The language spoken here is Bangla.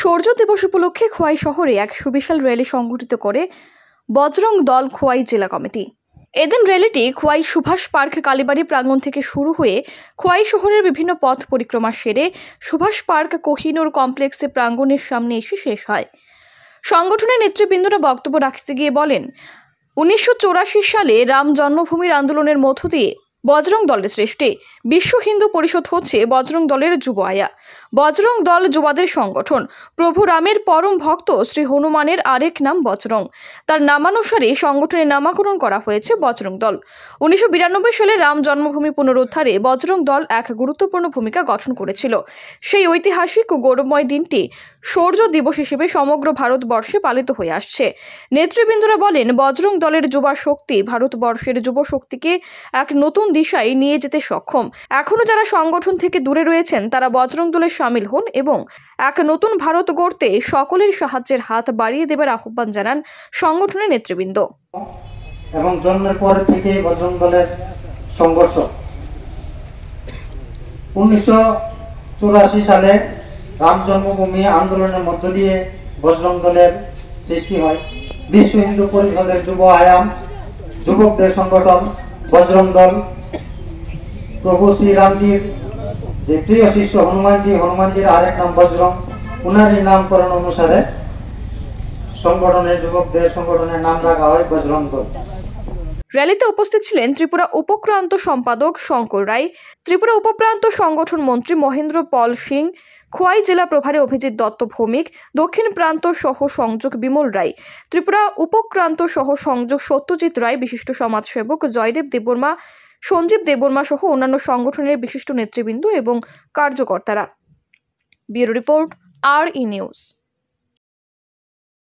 সূর্য দিবস উপলক্ষে খোয়াই শহরে এক সুবিশাল র্যালি সংগঠিত করে বজরং দল খোয়াই জেলা কমিটি এদিন র্যালিটি খোয়াই সুভাষ পার্ক কালীবাড়ি প্রাঙ্গণ থেকে শুরু হয়ে খোয়াই শহরের বিভিন্ন পথ পরিক্রমা সেরে সুভাষ পার্ক কোহিনুর কমপ্লেক্সে প্রাঙ্গণের সামনে এসে শেষ হয় সংগঠনের নেতৃবৃন্দরা বক্তব্য রাখতে গিয়ে বলেন উনিশশো সালে রাম জন্মভূমির আন্দোলনের মধ্য দিয়ে বজরং দলের সৃষ্টি বিশ্ব হিন্দু পরিষদ হচ্ছে বজরং দলের যুব আয়া বজরং দল যুবাদের সংগঠন প্রভু রামের পরম ভক্ত শ্রী হনুমানের আরেক নাম বজরং তার নামানুসারে সংগঠনের নামাকরণ করা হয়েছে বজরং দল উনিশশো সালে রাম জন্মভূমি পুনরুদ্ধারে বজরং দল এক গুরুত্বপূর্ণ ভূমিকা গঠন করেছিল সেই ঐতিহাসিক ও গৌরবময় দিনটি শৌর্য দিবস হিসেবে সমগ্র ভারতবর্ষে পালিত হয়ে আসছে নেতৃবৃন্দরা বলেন বজরং দলের যুবা শক্তি ভারতবর্ষের যুব শক্তিকে এক নতুন দিশায় নিয়ে যেতে সক্ষম এখনও যারা সংগঠন থেকে দূরে রয়েছেন তারা বজরং দলে সামিল হন এবং এক নতুন ভারত গড়তে সকলের সাহায্যের হাত বাড়িয়ে দেবার আহ্বান জানান সংগঠনের নেতৃবৃন্দ এবং জন্মের পর থেকে বজরং দলের সংঘর্ষ উনিশশো সালে রাম জন্মভূমি আন্দোলনের মধ্য দিয়ে বজরং দলের সৃষ্টি হয় বিশ্ব হিন্দু পরিষদের যুব আয়াম যুবকদের সংগঠন বজরং দল প্রভু শ্রীরামজির যে প্রিয় শিষ্য হনুমানজি হনুমানজির আরেক নাম বজরং উনারই নামকরণ অনুসারে সংগঠনের যুবকদের সংগঠনের নাম রাখা হয় বজরং দল র্যালিতে উপস্থিত ছিলেন ত্রিপুরা উপক্রান্ত সম্পাদক শঙ্কর রায় ত্রিপুরা উপপ্রান্ত সংগঠন মন্ত্রী মহেন্দ্র পল সিং খোয়াই জেলা প্রভারী অভিজিৎ দত্ত ভৌমিক দক্ষিণ প্রান্ত সহ সংযোগ বিমল রায় ত্রিপুরা উপক্রান্ত সহ সংযোগ সত্যজিৎ রায় বিশিষ্ট সমাজসেবক জয়দেব দেববর্মা সঞ্জীব দেববর্মা সহ অন্যান্য সংগঠনের বিশিষ্ট নেতৃবৃন্দ এবং কার্যকর্তারা bureau report R E news